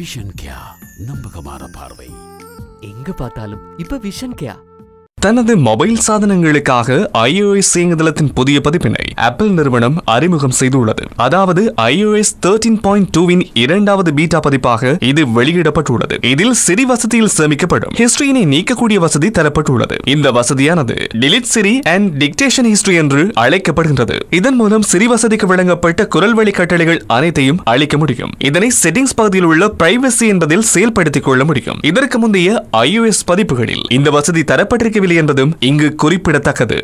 vision கேயா நம்பகமான பார்வை எங்க பார்த்தாலும் இப்ப விஷன் கேயா தனது மொபைல் சாதனங்களுக்காக ஐஓஎஸ் இயங்குதளத்தின் புதிய பதிப்பினை ஆப்பிள் நிறுவனம் அறிமுகம் செய்துள்ளது அதாவது ஐஓஎஸ் தேர்ட்டீன் பாயிண்ட் டூவின் இரண்டாவது பீட்டா பதிப்பாக இது வெளியிடப்பட்டுள்ளது இதில் சிறி வசதியில் சேமிக்கப்படும் ஹிஸ்டரியினை நீக்கக்கூடிய வசதி தரப்பட்டுள்ளது இந்த வசதியானது delete Siri and dictation history என்று அழைக்கப்படுகின்றது இதன் மூலம் சிறி வசதிக்கு வழங்கப்பட்ட குரல் வழி கட்டளைகள் அனைத்தையும் அளிக்க முடியும் இதனை செட்டிங்ஸ் பகுதியில் உள்ள பிரைவசி என்பதில் செயல்படுத்திக் கொள்ள முடியும் இதற்கு முந்தைய ஐஓஎஸ் பதிப்புகளில் இந்த வசதி தரப்பட்டிருக்கவில்லை என்றதும் இங்கு குறிப்பிடத்தக்கது